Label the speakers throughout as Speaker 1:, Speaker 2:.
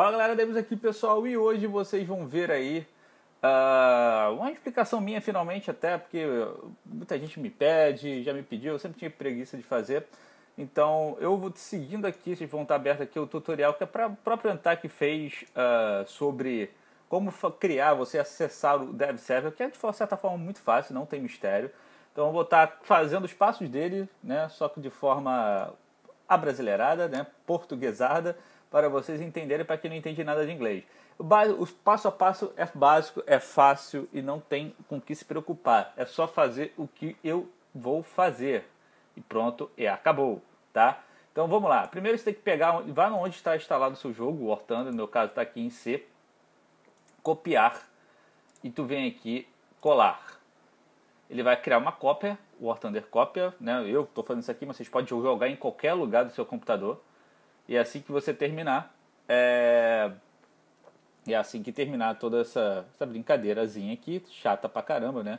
Speaker 1: Fala galera, Demos aqui pessoal, e hoje vocês vão ver aí uh, uma explicação minha finalmente até, porque muita gente me pede, já me pediu, eu sempre tinha preguiça de fazer, então eu vou seguindo aqui, vocês vão estar aberto aqui o tutorial que é para a própria Antac fez uh, sobre como criar, você acessar o Dev Server, que é de certa forma muito fácil, não tem mistério, então eu vou estar fazendo os passos dele, né, só que de forma abrasileirada, né, portuguesada, para vocês entenderem para quem não entende nada de inglês. O passo a passo é básico, é fácil e não tem com que se preocupar. É só fazer o que eu vou fazer. E pronto, e acabou, tá? Então vamos lá. Primeiro você tem que pegar, vá onde está instalado o seu jogo, o War Thunder, no meu caso está aqui em C. Copiar e tu vem aqui colar. Ele vai criar uma cópia, o War Thunder cópia, né? Eu estou fazendo isso aqui, mas vocês podem jogar em qualquer lugar do seu computador e é assim que você terminar, é, e é assim que terminar toda essa, essa brincadeirazinha aqui, chata pra caramba, né?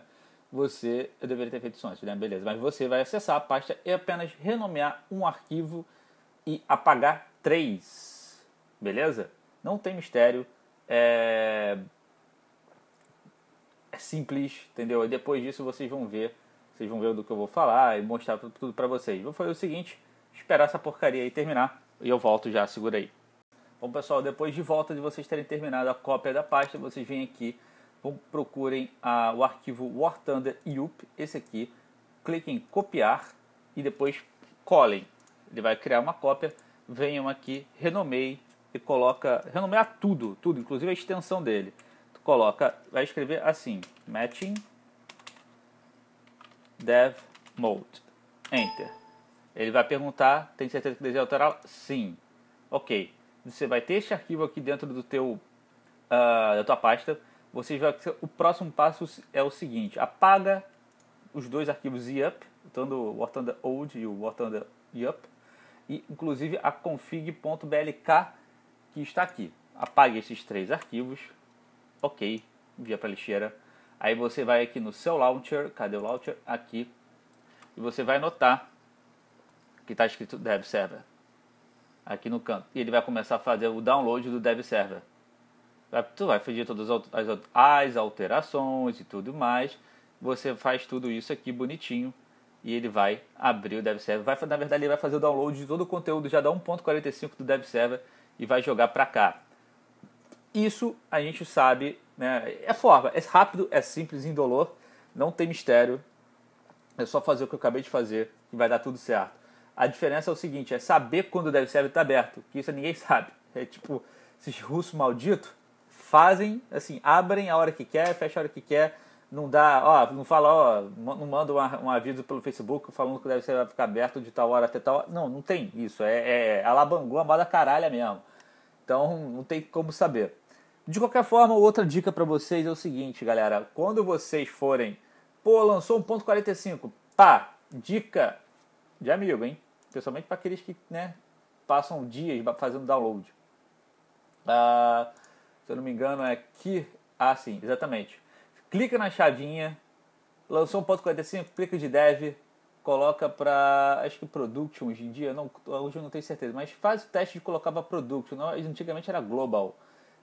Speaker 1: Você, eu deveria ter feito isso antes, né? Beleza, mas você vai acessar a pasta e apenas renomear um arquivo e apagar três, beleza? Não tem mistério, é, é simples, entendeu? E depois disso vocês vão ver, vocês vão ver do que eu vou falar e mostrar tudo pra vocês. Vou fazer o seguinte, esperar essa porcaria aí terminar e eu volto já, segura aí. Bom, pessoal, depois de volta de vocês terem terminado a cópia da pasta, vocês vêm aqui, procurem a, o arquivo War Thunder YUP, esse aqui, cliquem em copiar e depois colhem. Ele vai criar uma cópia, venham aqui, renomeiem e coloca, renomear tudo, tudo, inclusive a extensão dele. Tu coloca, vai escrever assim, matching dev mode, enter. Ele vai perguntar, tem certeza que deseja alterar? Sim. Ok. Você vai ter este arquivo aqui dentro do teu, uh, da tua pasta. Você já o próximo passo é o seguinte. Apaga os dois arquivos YUP, tanto o War Thunder Old e o War Thunder YUP. E, inclusive, a config.blk que está aqui. Apague esses três arquivos. Ok. Via para a lixeira. Aí você vai aqui no seu launcher. Cadê o launcher? Aqui. E você vai notar que está escrito Dev Server, aqui no canto. E ele vai começar a fazer o download do Dev Server. Tu vai fazer todas as, as alterações e tudo mais. Você faz tudo isso aqui bonitinho. E ele vai abrir o Dev Server. Vai, na verdade, ele vai fazer o download de todo o conteúdo já da 1.45 do Dev Server e vai jogar para cá. Isso a gente sabe, né? É forma, é rápido, é simples, indolor, não tem mistério. É só fazer o que eu acabei de fazer e vai dar tudo certo. A diferença é o seguinte, é saber quando o DevServe está aberto, que isso ninguém sabe. É tipo, esses russos malditos fazem, assim, abrem a hora que quer, fecha a hora que quer, não dá, ó, não fala, ó, não manda um aviso pelo Facebook falando que deve ser ficar aberto de tal hora até tal hora. Não, não tem isso. É, é alabangou a moda caralha mesmo. Então não tem como saber. De qualquer forma, outra dica para vocês é o seguinte, galera. Quando vocês forem, pô, lançou um ponto 45, pá, dica de amigo, hein? Principalmente para aqueles que né, passam dias fazendo download. Ah, se eu não me engano, é aqui. Ah, sim, exatamente. Clica na chavinha, lançou um ponto 45, clica de dev, coloca para acho que production hoje em dia, não, hoje eu não tenho certeza, mas faz o teste de colocar para production, não, antigamente era global.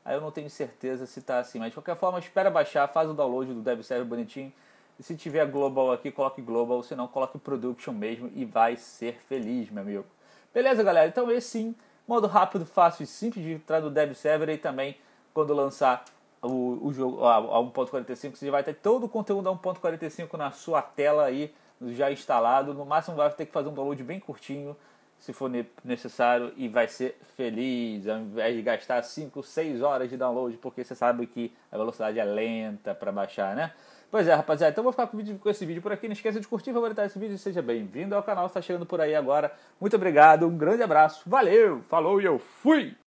Speaker 1: Aí eu não tenho certeza se está assim, mas de qualquer forma, espera baixar, faz o download do DevServe bonitinho. E se tiver global aqui, coloque global, se não, coloque production mesmo e vai ser feliz, meu amigo. Beleza, galera? Então esse sim, modo rápido, fácil e simples de entrar no Dev Server e também quando lançar o, o jogo a, a 1.45, você vai ter todo o conteúdo a 1.45 na sua tela aí, já instalado. No máximo vai ter que fazer um download bem curtinho, se for necessário, e vai ser feliz, ao invés de gastar 5, 6 horas de download, porque você sabe que a velocidade é lenta para baixar, né? Pois é, rapaziada, então vou ficar com, vídeo, com esse vídeo por aqui. Não esqueça de curtir, favoritar esse vídeo e seja bem-vindo ao canal. está chegando por aí agora. Muito obrigado, um grande abraço, valeu, falou e eu fui!